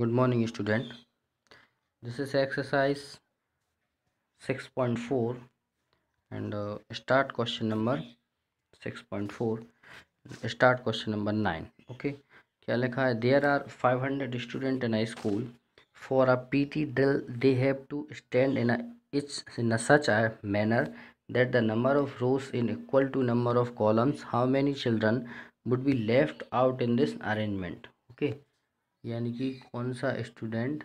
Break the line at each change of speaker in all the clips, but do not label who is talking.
good morning student this is exercise 6.4 and uh, start question number 6.4 start question number 9 okay क्या लिखा है there are 500 student in a school for a PT drill they have to stand in its in a such a manner that the number of rows in equal to number of columns how many children would be left out in this arrangement okay okay? यानी कि कौन सा student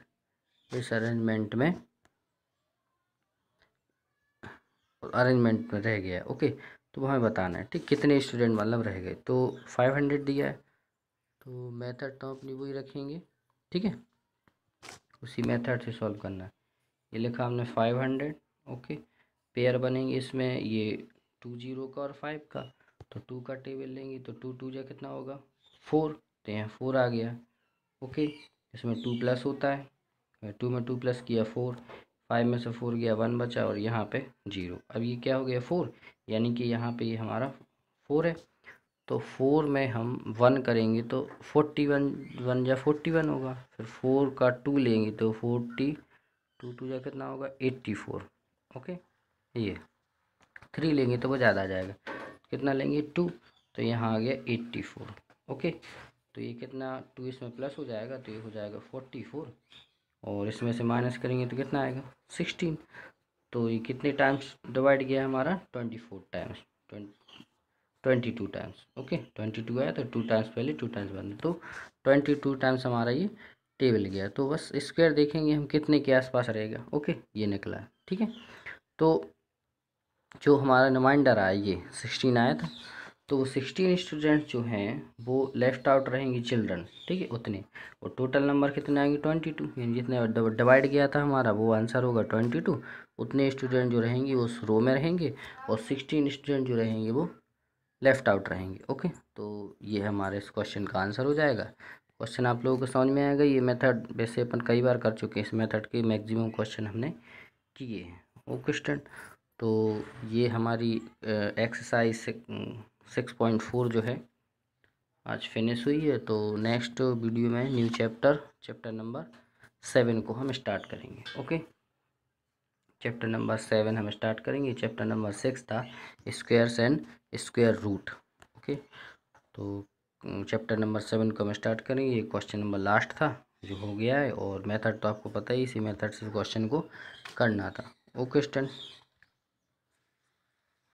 इस arrangement में arrangement में रह गया okay तो हमें बताना है ठीक कितने स्टूडेंट मतलब रह गए तो फाइव हंड्रेड दिया है तो मेथड तो अपनी वही रखेंगे ठीक है उसी मेथड से सॉल्व करना है ये लिखा हमने फाइव हंड्रेड ओके पेयर बनेंगे इसमें ये टू जीरो का और फाइव का तो टू का टेबल लेंगे तो टू टू जो कितना होगा फोर तो यहाँ फोर आ गया ओके इसमें टू प्लस होता है टू में टू प्लस किया फोर फाइव में से फोर गया वन बचा और यहाँ पे जीरो अब ये क्या हो गया फोर यानी कि यहाँ पे ये यह हमारा फोर है तो फोर में हम वन करेंगे तो फोर्टी वन वन या फोर्टी वन होगा फिर फोर का टू लेंगे तो फोर्टी टू टू या कितना होगा एट्टी फोर ओके ये थ्री लेंगे तो वो ज़्यादा आ जाएगा कितना लेंगे टू तो यहाँ आ गया एट्टी फोर ओके तो ये कितना टू इसमें प्लस हो जाएगा तो ये हो जाएगा फोर्टी फोर और इसमें से माइनस करेंगे तो कितना आएगा सिक्सटीन तो ये कितने टाइम्स डिवाइड गया हमारा twenty four times twenty two times okay twenty two आया तो टू टाइम्स पहले टू टाइम्स बन तो ट्वेंटी टू टाइम्स हमारा ये टेबल गया तो बस स्क्वायर देखेंगे हम कितने के आसपास रहेगा ओके ये निकला ठीक है तो जो हमारा रिमाइंडर आया ये सिक्सटीन आया था तो सिक्सटीन स्टूडेंट जो हैं वो लेफ्ट आउट रहेंगे चिल्ड्रन ठीक है उतने और टोटल नंबर कितने आएंगे ट्वेंटी टू यानी जितने डिवाइड किया था हमारा वो आंसर होगा ट्वेंटी टू उतने स्टूडेंट जो रहेंगे वो रो में रहेंगे और सिक्सटीन स्टूडेंट जो रहेंगे वो लेफ्ट आउट रहेंगे ओके तो ये हमारे इस क्वेश्चन का आंसर हो जाएगा क्वेश्चन आप लोगों को समझ में आएगा ये मेथड वैसे अपन कई बार कर चुके हैं इस मेथड के मैक्सिमम क्वेश्चन हमने किए हैं ओके स्टूडेंट तो ये हमारी एक्सरसाइज सिक्स पॉइंट फोर जो है आज फिनिश हुई है तो नेक्स्ट वीडियो में new chapter chapter number seven को हम स्टार्ट करेंगे ओके चैप्टर नंबर सेवन हम स्टार्ट करेंगे चैप्टर नंबर सिक्स था squares and square root okay तो चैप्टर नंबर सेवन को हम स्टार्ट करेंगे ये क्वेश्चन नंबर लास्ट था जो हो गया है और मेथड तो आपको पता ही इसी मेथड से क्वेश्चन को करना था ओके स्टैंड